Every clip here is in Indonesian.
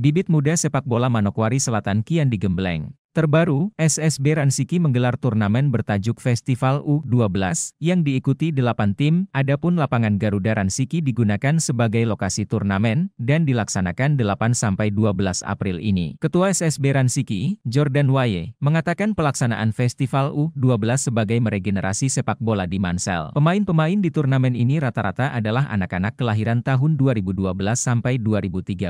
Bibit muda sepak bola Manokwari Selatan kian digembleng. Terbaru, SSB Ransiki menggelar turnamen bertajuk Festival U12 yang diikuti delapan tim, adapun lapangan Garuda Ransiki digunakan sebagai lokasi turnamen dan dilaksanakan 8 sampai 12 April ini. Ketua SSB Ransiki, Jordan Waye, mengatakan pelaksanaan Festival U12 sebagai meregenerasi sepak bola di Mansel. Pemain-pemain di turnamen ini rata-rata adalah anak-anak kelahiran tahun 2012 sampai 2013.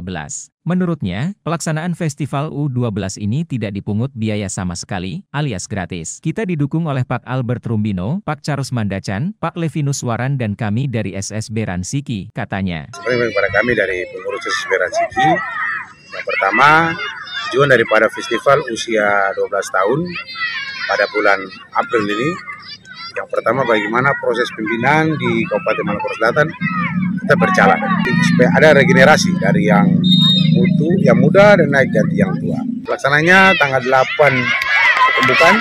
Menurutnya, pelaksanaan Festival U12 ini tidak dipungut memungut biaya sama sekali, alias gratis. Kita didukung oleh Pak Albert Rumbino, Pak Charles Mandacan, Pak Levinus Waran, dan kami dari SSB Ransiki, katanya. Kepada kami dari pengurus SSB Ransiki, yang pertama, tujuan daripada festival usia 12 tahun pada bulan April ini, yang pertama bagaimana proses pembinaan di Kabupaten Maluku Selatan kita berjalan supaya ada regenerasi dari yang mutu yang muda dan naik ganti yang tua. Pelaksananya tanggal 8 pembukaan,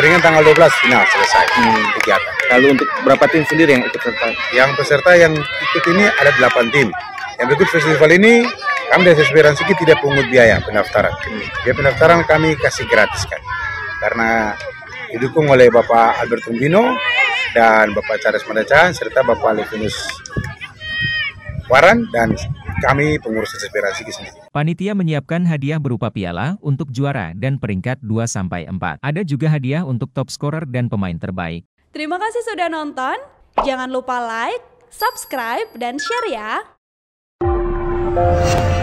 dengan tanggal 12 final selesai hmm. kegiatan. Lalu untuk berapa tim sendiri yang ikut peserta? Yang peserta yang ikut ini ada 8 tim. Yang berikut festival ini kami dari SSB Ransiki tidak pungut biaya pendaftaran. Hmm. Biaya pendaftaran kami kasih gratis kan. Karena didukung oleh Bapak Albert Tumbino dan Bapak Charles Mandacan serta Bapak Levinus Waran dan kami pengurus inspirasi di sini. Panitia menyiapkan hadiah berupa piala untuk juara dan peringkat 2 sampai 4. Ada juga hadiah untuk top scorer dan pemain terbaik. Terima kasih sudah nonton. Jangan lupa like, subscribe, dan share ya.